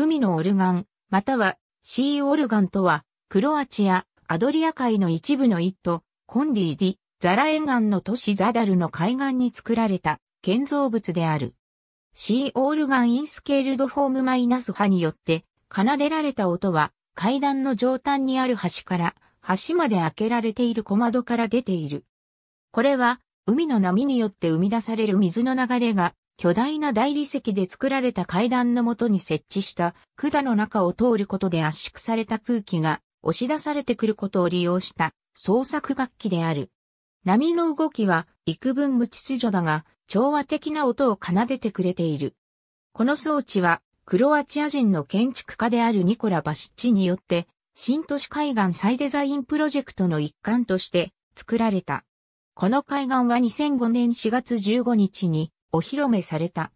海のオルガン、またはシーオルガンとは、クロアチア、アドリア海の一部の一都、コンディーディ、ザラ沿岸の都市ザダルの海岸に作られた建造物である。シーオルガンインスケールドフォームマイナス波によって奏でられた音は階段の上端にある橋から端まで開けられている小窓から出ている。これは海の波によって生み出される水の流れが巨大な大理石で作られた階段のもとに設置した管の中を通ることで圧縮された空気が押し出されてくることを利用した創作楽器である。波の動きは幾分無秩序だが調和的な音を奏でてくれている。この装置はクロアチア人の建築家であるニコラ・バシッチによって新都市海岸再デザインプロジェクトの一環として作られた。この海岸は2005年4月15日にお披露目された。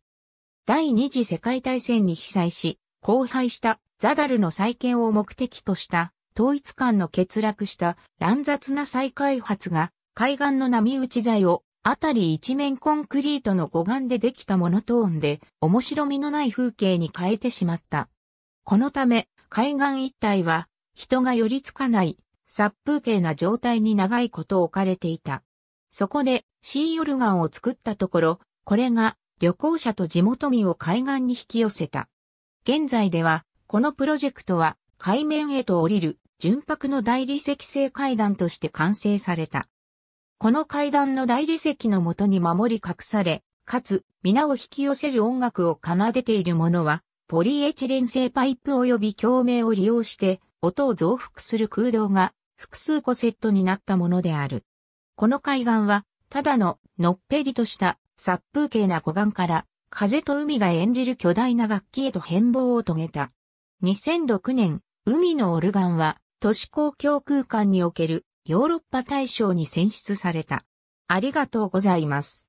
第二次世界大戦に被災し、荒廃したザダルの再建を目的とした統一間の欠落した乱雑な再開発が海岸の波打ち材をあたり一面コンクリートの護岸でできたモノトーンで面白みのない風景に変えてしまった。このため海岸一帯は人が寄りつかない殺風景な状態に長いこと置かれていた。そこでシーヨルガンを作ったところこれが旅行者と地元民を海岸に引き寄せた。現在では、このプロジェクトは海面へと降りる純白の大理石製階段として完成された。この階段の大理石のもとに守り隠され、かつ皆を引き寄せる音楽を奏でているものは、ポリエチレン製パイプ及び共鳴を利用して音を増幅する空洞が複数個セットになったものである。この海岸は、ただののっぺりとした殺風景な湖岸から、風と海が演じる巨大な楽器へと変貌を遂げた。2006年、海のオルガンは、都市公共空間におけるヨーロッパ大賞に選出された。ありがとうございます。